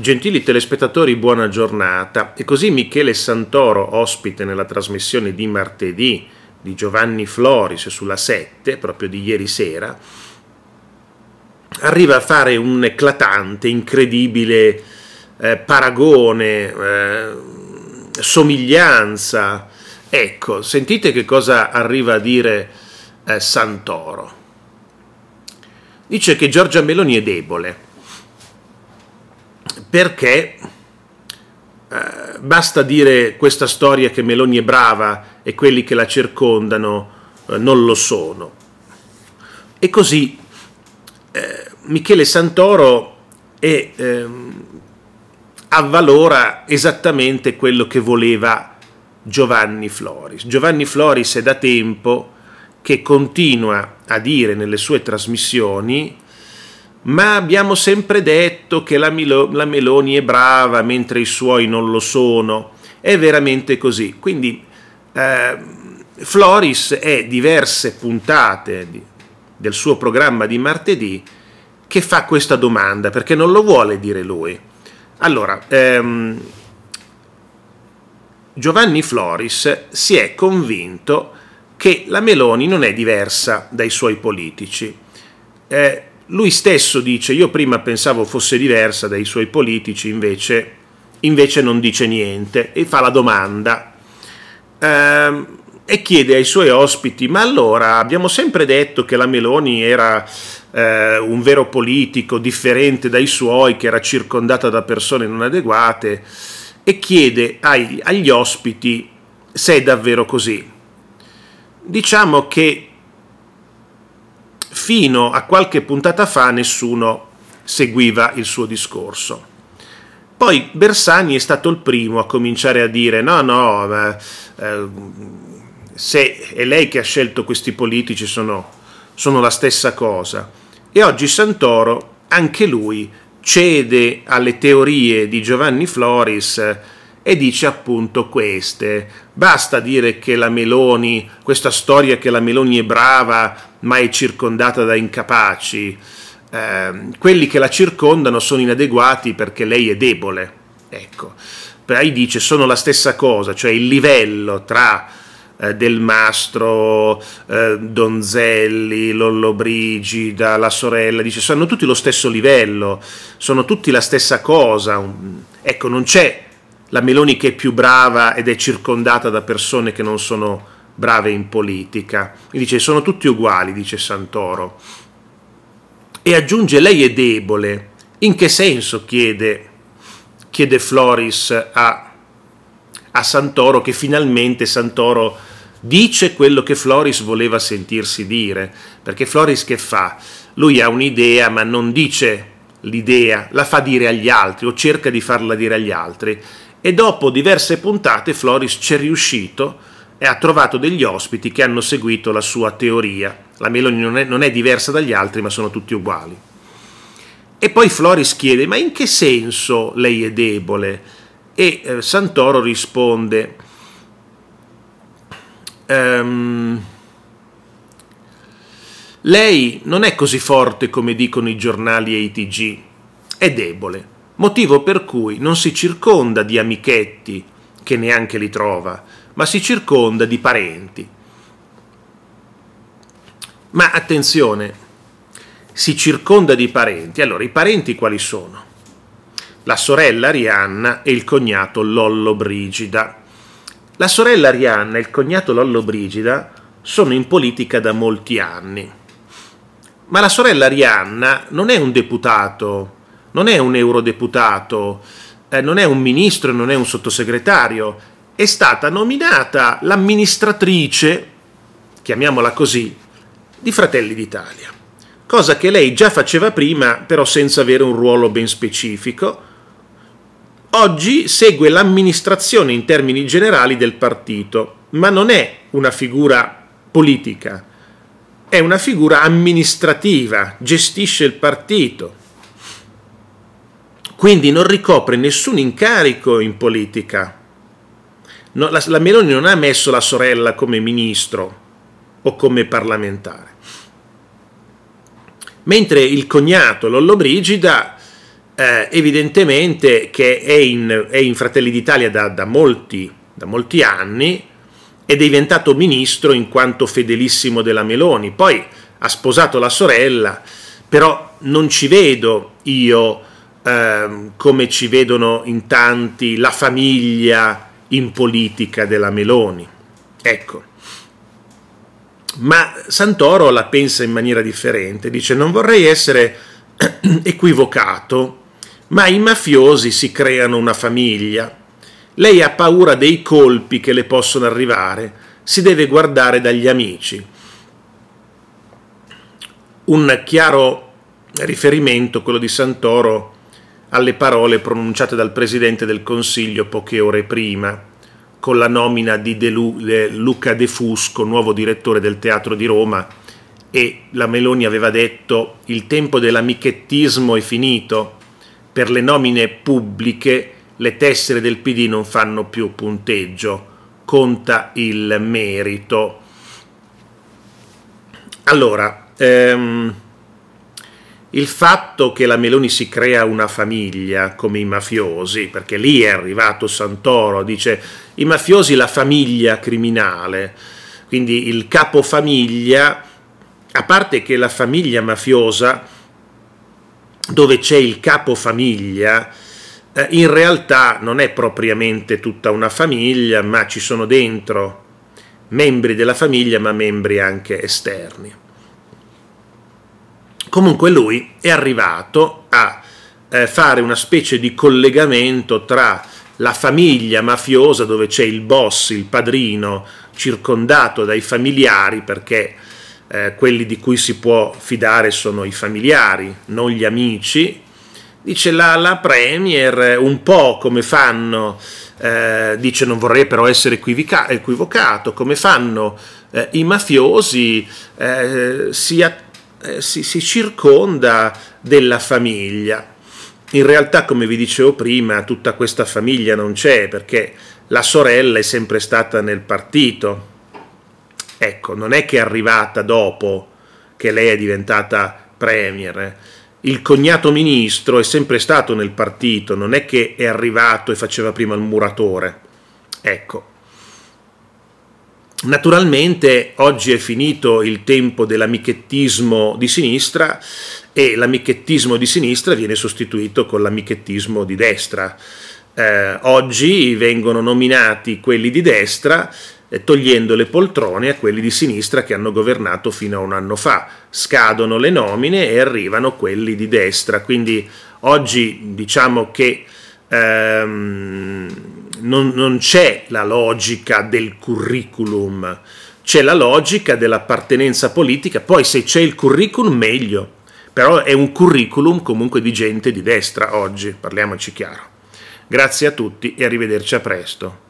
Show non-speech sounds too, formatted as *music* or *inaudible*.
Gentili telespettatori, buona giornata. E così Michele Santoro, ospite nella trasmissione di martedì di Giovanni Floris sulla 7, proprio di ieri sera, arriva a fare un eclatante, incredibile eh, paragone, eh, somiglianza. Ecco, sentite che cosa arriva a dire eh, Santoro. Dice che Giorgia Meloni è debole perché eh, basta dire questa storia che Meloni è brava e quelli che la circondano eh, non lo sono. E così eh, Michele Santoro è, ehm, avvalora esattamente quello che voleva Giovanni Floris. Giovanni Floris è da tempo che continua a dire nelle sue trasmissioni ma abbiamo sempre detto che la, Milo- la Meloni è brava mentre i suoi non lo sono. È veramente così. Quindi eh, Floris è diverse puntate di, del suo programma di martedì che fa questa domanda perché non lo vuole dire lui. Allora, ehm, Giovanni Floris si è convinto che la Meloni non è diversa dai suoi politici. Eh, lui stesso dice io prima pensavo fosse diversa dai suoi politici, invece, invece non dice niente e fa la domanda ehm, e chiede ai suoi ospiti ma allora abbiamo sempre detto che la Meloni era eh, un vero politico differente dai suoi, che era circondata da persone non adeguate e chiede ai, agli ospiti se è davvero così. Diciamo che fino a qualche puntata fa nessuno seguiva il suo discorso. Poi Bersani è stato il primo a cominciare a dire no, no, ma, eh, se è lei che ha scelto questi politici sono, sono la stessa cosa. E oggi Santoro, anche lui, cede alle teorie di Giovanni Floris e dice appunto queste. Basta dire che la Meloni, questa storia che la Meloni è brava ma è circondata da incapaci, eh, quelli che la circondano sono inadeguati perché lei è debole. Ecco, poi dice sono la stessa cosa, cioè il livello tra eh, del Mastro, eh, Donzelli, Lollobrigida, la sorella, dice, sono tutti lo stesso livello, sono tutti la stessa cosa. Ecco, non c'è la Meloni che è più brava ed è circondata da persone che non sono brave in politica. E dice sono tutti uguali, dice Santoro. E aggiunge lei è debole. In che senso chiede, chiede Floris a, a Santoro che finalmente Santoro dice quello che Floris voleva sentirsi dire. Perché Floris che fa? Lui ha un'idea ma non dice l'idea, la fa dire agli altri o cerca di farla dire agli altri e dopo diverse puntate Floris ci è riuscito e ha trovato degli ospiti che hanno seguito la sua teoria. La Meloni non è, non è diversa dagli altri, ma sono tutti uguali. E poi Floris chiede, ma in che senso lei è debole? E eh, Santoro risponde, ehm, lei non è così forte come dicono i giornali e i TG, è debole motivo per cui non si circonda di amichetti che neanche li trova, ma si circonda di parenti. Ma attenzione, si circonda di parenti. Allora, i parenti quali sono? La sorella Arianna e il cognato Lollo Brigida. La sorella Arianna e il cognato Lollo Brigida sono in politica da molti anni. Ma la sorella Arianna non è un deputato non è un eurodeputato, eh, non è un ministro, non è un sottosegretario, è stata nominata l'amministratrice, chiamiamola così, di Fratelli d'Italia, cosa che lei già faceva prima però senza avere un ruolo ben specifico. Oggi segue l'amministrazione in termini generali del partito, ma non è una figura politica, è una figura amministrativa, gestisce il partito quindi non ricopre nessun incarico in politica. No, la, la Meloni non ha messo la sorella come ministro o come parlamentare. Mentre il cognato Lollobrigida, eh, evidentemente che è in, è in Fratelli d'Italia da, da, molti, da molti anni, è diventato ministro in quanto fedelissimo della Meloni. Poi ha sposato la sorella, però non ci vedo io ehm, come ci vedono in tanti, la famiglia in politica della Meloni. Ecco. Ma Santoro la pensa in maniera differente, dice non vorrei essere *clears throat* equivocato, ma i mafiosi si creano una famiglia. Lei ha paura dei colpi che le possono arrivare, si deve guardare dagli amici. Un chiaro riferimento, quello di Santoro, alle parole pronunciate dal Presidente del Consiglio poche ore prima, con la nomina di De Lu- De Luca De Fusco, nuovo direttore del Teatro di Roma, e la Meloni aveva detto il tempo dell'amichettismo è finito, per le nomine pubbliche le tessere del PD non fanno più punteggio, conta il merito. Allora, ehm, il fatto che la Meloni si crea una famiglia come i mafiosi, perché lì è arrivato Santoro, dice i mafiosi la famiglia criminale, quindi il capofamiglia, a parte che la famiglia mafiosa, dove c'è il capofamiglia, eh, in realtà non è propriamente tutta una famiglia, ma ci sono dentro membri della famiglia, ma membri anche esterni. Comunque lui è arrivato a eh, fare una specie di collegamento tra la famiglia mafiosa dove c'è il boss, il padrino, circondato dai familiari perché eh, quelli di cui si può fidare sono i familiari, non gli amici. Dice la, la Premier, un po' come fanno, eh, dice non vorrei però essere equivocato, come fanno eh, i mafiosi, eh, si attendono eh, si, si circonda della famiglia. In realtà, come vi dicevo prima, tutta questa famiglia non c'è perché la sorella è sempre stata nel partito. Ecco, non è che è arrivata dopo che lei è diventata premier. Il cognato ministro è sempre stato nel partito, non è che è arrivato e faceva prima il muratore. Ecco, Naturalmente oggi è finito il tempo dell'amichettismo di sinistra e l'amichettismo di sinistra viene sostituito con l'amichettismo di destra. Eh, oggi vengono nominati quelli di destra eh, togliendo le poltrone a quelli di sinistra che hanno governato fino a un anno fa. Scadono le nomine e arrivano quelli di destra. Quindi oggi diciamo che... Ehm, non, non c'è la logica del curriculum, c'è la logica dell'appartenenza politica, poi se c'è il curriculum meglio, però è un curriculum comunque di gente di destra oggi, parliamoci chiaro. Grazie a tutti e arrivederci a presto.